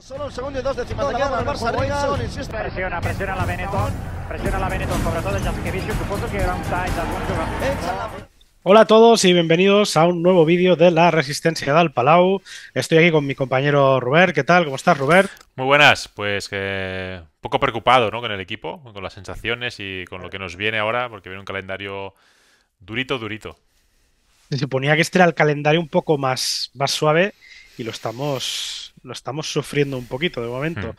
Solo un segundo y dos décimas. Presiona, presiona la Benetton. Presiona la Benetton, sobre todo que Hola a todos y bienvenidos a un nuevo vídeo de la Resistencia del Palau. Estoy aquí con mi compañero Robert. ¿Qué tal? ¿Cómo estás, Robert? Muy buenas. Pues que un poco preocupado ¿no? con el equipo, con las sensaciones y con lo que nos viene ahora, porque viene un calendario durito, durito. Se suponía que este era el calendario un poco más, más suave y lo estamos, lo estamos sufriendo un poquito de momento. Hmm.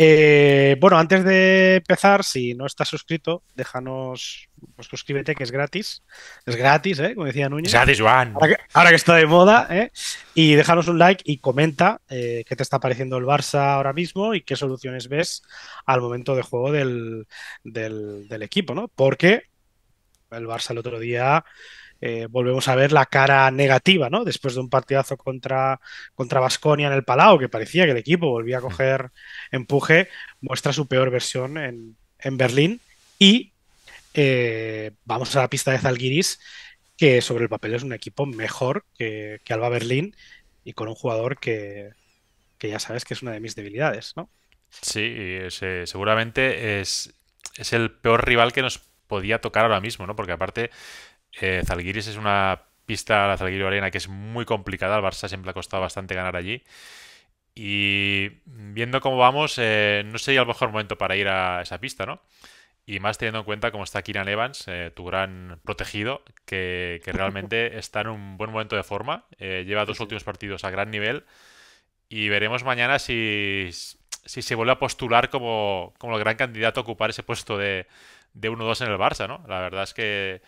Eh, bueno, antes de empezar, si no estás suscrito, déjanos, pues suscríbete que es gratis. Es gratis, ¿eh? como decía Núñez. Es gratis, Juan. Ahora que, está de moda, ¿eh? y déjanos un like y comenta eh, qué te está pareciendo el Barça ahora mismo y qué soluciones ves al momento de juego del, del equipo, ¿no? Porque el Barça el otro día eh, volvemos a ver la cara negativa, ¿no? Después de un partidazo contra contra Basconia en el Palau, que parecía que el equipo volvía a coger empuje, muestra su peor versión en, en Berlín y eh, vamos a la pista de Zalgiris, que sobre el papel es un equipo mejor que, Alba Berlín y con un jugador que, que, ya sabes que es una de mis debilidades, ¿no? Sí, seguramente es, es el peor rival que nos podía tocar ahora mismo, ¿no? Porque aparte eh, Zalguiris es una pista, la zalguiris Arena, que es muy complicada. Al Barça siempre ha costado bastante ganar allí. Y viendo cómo vamos, eh, no sería el mejor momento para ir a esa pista, ¿no? Y más teniendo en cuenta cómo está Kieran Evans, eh, tu gran protegido, que, realmente está en un buen momento de forma. Eh, lleva dos últimos partidos a gran nivel. Y veremos mañana si, se vuelve a postular como, el gran candidato a ocupar ese puesto de, de 1-2 en el Barça, ¿no? La verdad es que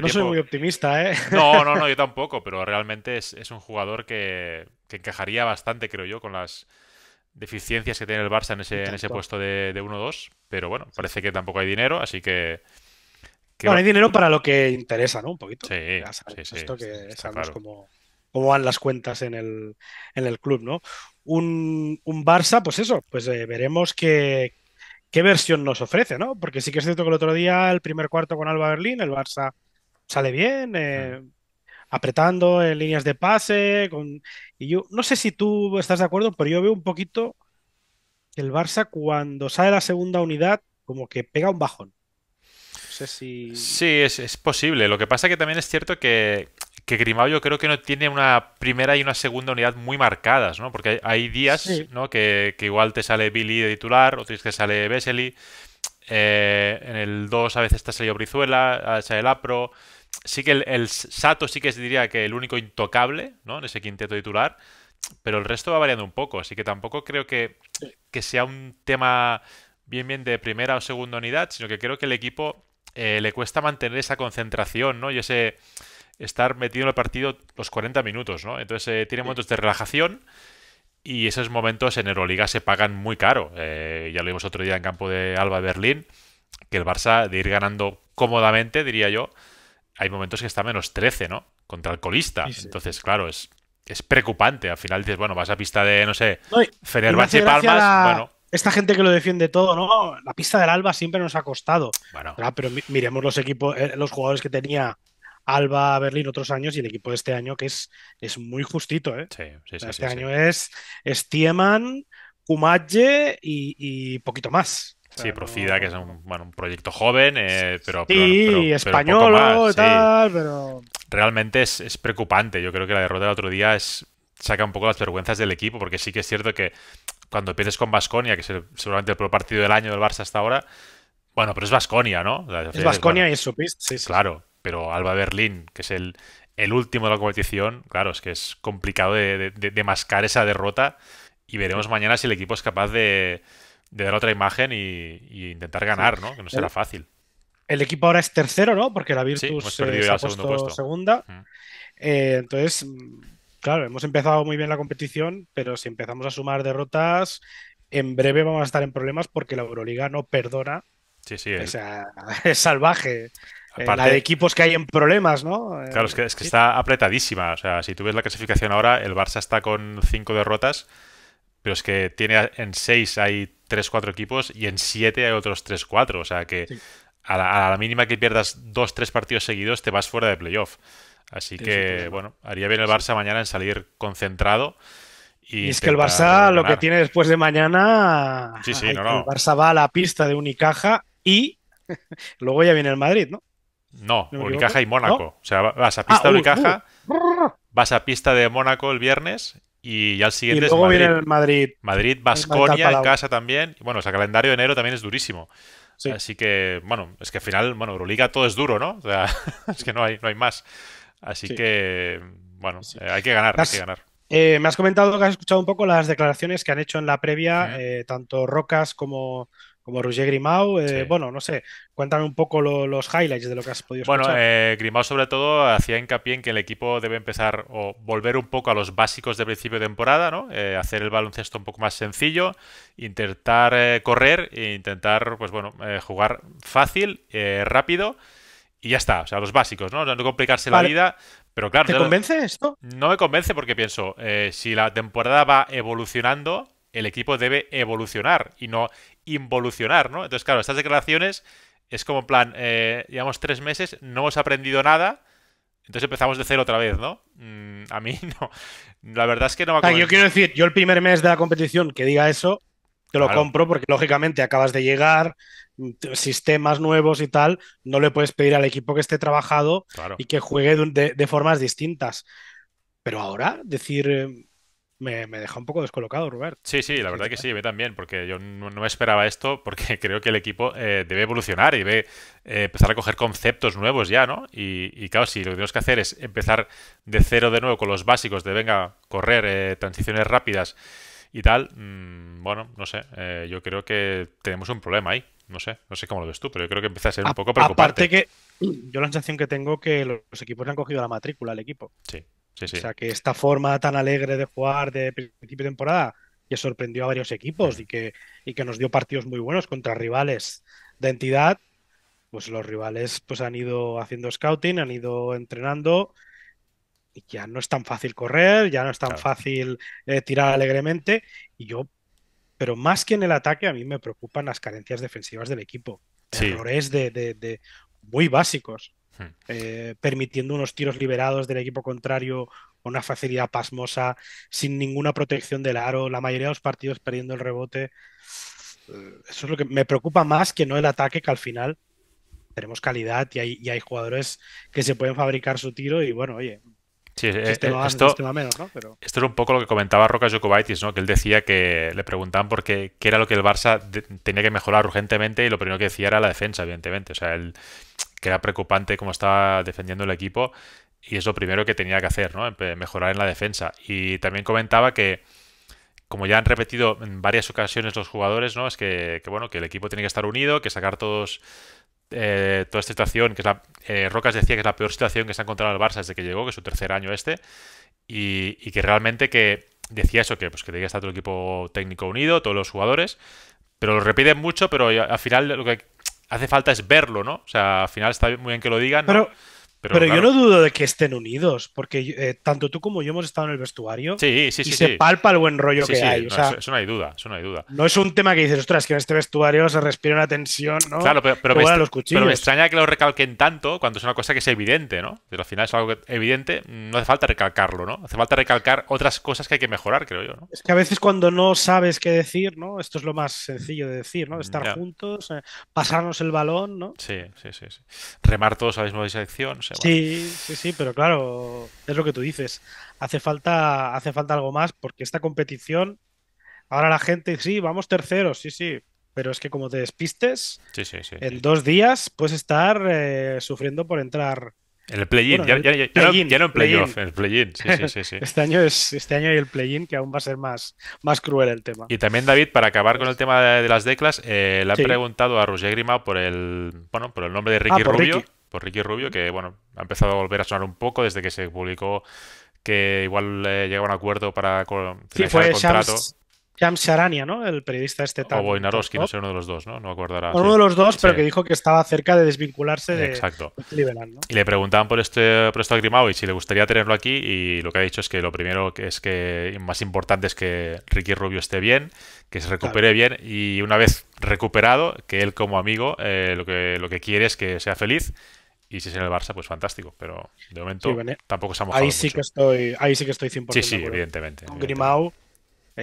no soy muy optimista, ¿eh? No, no, no, yo tampoco, pero realmente es, un jugador que, encajaría bastante, creo yo, con las deficiencias que tiene el Barça en ese, en ese puesto de, 1-2. Pero bueno, parece que tampoco hay dinero, así que. bueno, hay dinero para lo que interesa, ¿no? Un poquito. Sí, sí, Esto que sabemos cómo, van las cuentas en el, club, ¿no? Un, Barça, pues eso, pues eh, veremos qué versión nos ofrece, ¿no? Porque sí que es cierto que el otro día, el primer cuarto con Alba Berlín, el Barça sale bien, eh, apretando en líneas de pase. Con... Y yo no sé si tú estás de acuerdo, pero yo veo un poquito que el Barça cuando sale la segunda unidad como que pega un bajón. No sé si... Sí, es, posible. Lo que pasa que también es cierto que, que Grimao yo creo que no tiene una primera y una segunda unidad muy marcadas, ¿no? Porque hay, días ¿no? Que, igual te sale Billy de titular, otros que sale Vesely. Eh, en el 2 a veces te ha salido Brizuela, sale salido el Apro sí que el, Sato sí que se diría que el único intocable, ¿no? En ese quinteto titular, pero el resto va variando un poco, así que tampoco creo que, sea un tema bien bien de primera o segunda unidad, sino que creo que el equipo eh, le cuesta mantener esa concentración, ¿no? Y ese estar metido en el partido los 40 minutos, ¿no? Entonces eh, tiene momentos de relajación y esos momentos en Euroliga se pagan muy caro. Eh, ya lo vimos otro día en campo de Alba Berlín, que el Barça de ir ganando cómodamente, diría yo, hay momentos que está menos 13, ¿no? Contra el colista. Entonces, claro, es, es preocupante. Al final dices, bueno, vas a pista de, no sé, no, y Palmas, bueno. Esta gente que lo defiende todo, ¿no? La pista del Alba siempre nos ha costado. Bueno. Ah, pero miremos los equipos, eh, los jugadores que tenía Alba Berlín otros años y el equipo de este año que es, es muy justito, ¿eh? Sí, sí, sí. Este año es, Stiemann, y, poquito más sí, Procida, que es un, un proyecto joven, eh, pero, sí, español, tal, pero... Realmente es, preocupante. Yo creo que la derrota del otro día saca un poco las vergüenzas del equipo, porque sí que es cierto que cuando pierdes con Basconia, que es seguramente el peor partido del año del Barça hasta ahora, bueno, pero es Basconia, ¿no? es Basconia y es su sí, sí. Claro, pero Alba Berlín, que es el, el último de la competición, claro, es que es complicado de, de mascar esa derrota y veremos mañana si el equipo es capaz de de dar otra imagen y, intentar ganar, ¿no? Que no será fácil. El equipo ahora es tercero, ¿no? Porque la Virtus eh, se ha puesto segunda. Eh, entonces, claro, hemos empezado muy bien la competición, pero si empezamos a sumar derrotas, en breve vamos a estar en problemas porque la Euroliga no perdona. Sí, sí. O sea, es salvaje. Para eh, la de equipos que hay en problemas, ¿no? Claro, es que, es que está apretadísima. O sea, si tú ves la clasificación ahora, el Barça está con cinco derrotas pero es que tiene en 6 hay 3-4 equipos y en 7 hay otros 3-4. O sea que a, la, mínima que pierdas 2-3 partidos seguidos te vas fuera de playoff. Así que, bueno, haría bien el Barça mañana en salir concentrado. Y, es que el Barça lo que tiene después de mañana. Sí, sí, no, El Barça va a la pista de Unicaja y luego ya viene el Madrid, ¿no? No, no Unicaja y Mónaco. O sea, vas a ah, pista de uh, Unicaja, uh. vas a pista de Mónaco el viernes y ya siguiente y luego Madrid. Viene el Madrid. Madrid, Basconia en casa también. Y bueno, el calendario de enero también es durísimo. Así que, bueno, es que al final, bueno, Euroliga todo es duro, ¿no? O sea, es que no hay, no hay más. Así que, bueno, eh, hay que ganar, hay que ganar. Eh, me has comentado que has escuchado un poco las declaraciones que han hecho en la previa, eh, tanto Rocas como como Roger Grimau. Eh, bueno, no sé, cuéntame un poco los highlights de lo que has podido escuchar. Bueno, eh, sobre todo hacía hincapié en que el equipo debe empezar o volver un poco a los básicos de principio de temporada, ¿no? Eh, hacer el baloncesto un poco más sencillo, intentar eh, correr e intentar, pues bueno, jugar fácil, rápido y ya está. O sea, los básicos, ¿no? No complicarse la vida. Pero claro, ¿Te convence esto? No me convence porque pienso, si la temporada va evolucionando, el equipo debe evolucionar y no involucionar, ¿no? Entonces, claro, estas declaraciones es como en plan, eh, llevamos tres meses, no hemos aprendido nada, entonces empezamos de cero otra vez, ¿no? Mm, a mí no. La verdad es que no me Yo quiero decir, yo el primer mes de la competición que diga eso, te lo compro porque lógicamente acabas de llegar, sistemas nuevos y tal, no le puedes pedir al equipo que esté trabajado y que juegue de, formas distintas. Pero ahora, decir, eh, me, deja un poco descolocado, Robert. Sí, sí, la verdad que sí, ve también, porque yo no, me esperaba esto, porque creo que el equipo eh, debe evolucionar y debe eh, empezar a coger conceptos nuevos ya, ¿no? Y, y, claro, si lo que tenemos que hacer es empezar de cero de nuevo con los básicos de, venga, correr, eh, transiciones rápidas y tal, mm, bueno, no sé, yo creo que tenemos un problema ahí. No sé, no sé cómo lo ves tú, pero yo creo que empieza a ser un poco preocupante. Aparte que yo la sensación que tengo que los equipos le han cogido la matrícula al equipo. Sí. O sea, que esta forma tan alegre de jugar de principio de temporada que sorprendió a varios equipos y que, que nos dio partidos muy buenos contra rivales de entidad, pues los rivales pues han ido haciendo scouting, han ido entrenando y ya no es tan fácil correr, ya no es tan fácil eh, tirar alegremente y yo pero más que en el ataque a mí me preocupan las carencias defensivas del equipo, errores de muy básicos. Hmm. Eh, permitiendo unos tiros liberados del equipo contrario con una facilidad pasmosa, sin ninguna protección del aro, la mayoría de los partidos perdiendo el rebote. Eh, eso es lo que me preocupa más que no el ataque, que al final tenemos calidad y hay, jugadores que se pueden fabricar su tiro y bueno, oye, eh, este esto, es este un poco lo que comentaba Roca Jokubaitis, ¿no? Que él decía que le preguntaban por qué, qué era lo que el Barça tenía que mejorar urgentemente y lo primero que decía era la defensa, evidentemente. O sea, el que era preocupante cómo estaba defendiendo el equipo y es lo primero que tenía que hacer, ¿no? mejorar en la defensa. Y también comentaba que, como ya han repetido en varias ocasiones los jugadores, ¿no? es que, bueno, que el equipo tiene que estar unido, que sacar todos eh, toda esta situación, que es la, eh, Rocas decía que es la peor situación que se ha encontrado el Barça desde que llegó, que es su tercer año este, y, que realmente que decía eso, que pues que tenía que estar todo el equipo técnico unido, todos los jugadores, pero lo repiten mucho, pero al final lo que hace falta es verlo, ¿no? O sea, al final está muy bien que lo digan. Pero, yo no dudo de que estén unidos, porque eh, tanto tú como yo hemos estado en el vestuario y se palpa el buen rollo que hay. o sea, eso, no hay duda, no es un tema que dices, ostras, que en este vestuario se respira una tensión, ¿no? Claro, pero, pero, me, extraña que lo recalquen tanto cuando es una cosa que es evidente, ¿no? Pero al final es algo evidente, mm, no hace falta recalcarlo, ¿no? Hace falta recalcar otras cosas que hay que mejorar, creo yo, ¿no? Es que a veces cuando no sabes qué decir, ¿no? Esto es lo más sencillo de decir, ¿no? Mm, estar juntos, eh, pasarnos el balón, ¿no? Sí, sí, sí, Remar todos a la misma dirección Sí, sí, sí, pero claro, es lo que tú dices. Hace falta, hace falta algo más porque esta competición, ahora la gente, sí, vamos terceros, sí, sí, pero es que como te despistes, en dos días puedes estar eh, sufriendo por entrar. En el play-in, ya, no, en playoff, play en el play-in. este, año es, este año hay el play-in que aún va a ser más, más cruel el tema. Y también, David, para acabar con el tema de, las declas, eh, le han preguntado a Roger Grimao por el, bueno, por el nombre de ah, Ricky Rubio por Ricky Rubio, que bueno, ha empezado a volver a sonar un poco desde que se publicó que igual eh, llegaba un acuerdo para financiar el contrato. Shams Sharania, ¿no? El periodista este tal. O Boinarowski, no sé, uno de los dos, ¿no? No acordará. Uno de los dos, pero que dijo que estaba cerca de desvincularse de, Exacto. Y le preguntaban por este por esto y si le gustaría tenerlo aquí y lo que ha dicho es que lo primero que es que más importante es que Ricky Rubio esté bien, que se recupere bien y una vez recuperado, que él como amigo eh, lo, que, lo que quiere es que sea feliz y si es en el Barça, pues fantástico. Pero de momento tampoco estamos Ahí sí que estoy, ahí sí que estoy 100% Sí, sí, evidentemente. Con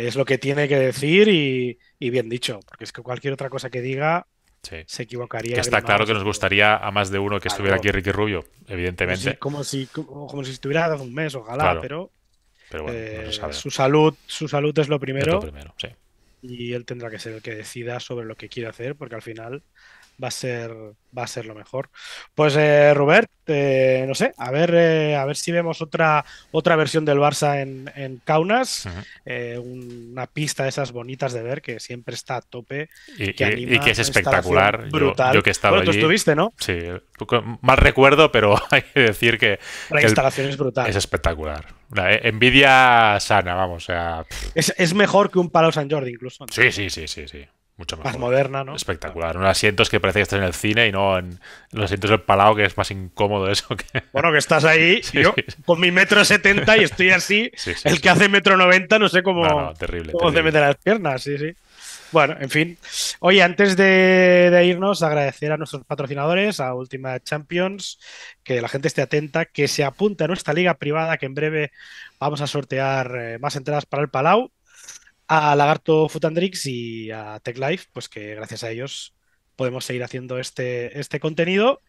es lo que tiene que decir y, bien dicho, porque es que cualquier otra cosa que diga se equivocaría. está claro que nos gustaría a más de uno que estuviera aquí Ricky Rubio, evidentemente. Como si, como si, estuviera hace un mes, ojalá, pero, eh, su salud, su salud es lo primero. Y él tendrá que ser el que decida sobre lo que quiere hacer, porque al final va a ser, va a ser lo mejor. Pues eh, Robert, eh, no sé, a ver, eh, a ver si vemos otra, otra versión del Barça en, en Kaunas, una pista de esas bonitas de ver que siempre está a tope y que, es espectacular. Brutal. Yo, que estaba bueno, allí, estuviste, ¿no? Sí, mal recuerdo, pero hay que decir que la instalación es brutal. Es espectacular. envidia sana, vamos. O es, mejor que un palo San Jordi incluso. Sí, sí, sí, sí, sí. Más moderna, ¿no? Espectacular. asientos que parece que estás en el cine y no en, los asientos del Palau, que es más incómodo eso que. Bueno, que estás ahí, yo con mi metro setenta y estoy así. el que hace metro noventa, no sé cómo. las piernas, sí, sí. Bueno, en fin. Oye, antes de, irnos, agradecer a nuestros patrocinadores, a última Champions, que la gente esté atenta, que se apunte a nuestra liga privada, que en breve vamos a sortear eh, más entradas para el Palau a Lagarto Futandrix y a TechLife, pues que gracias a ellos podemos seguir haciendo este, este contenido.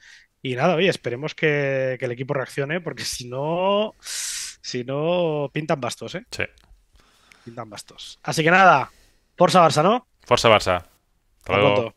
Y nada, oye, esperemos que, el equipo reaccione, porque si no, si no, pintan bastos, ¿eh? Sí. Pintan bastos. Así que nada, Forza Barça, ¿no? Forza Barça.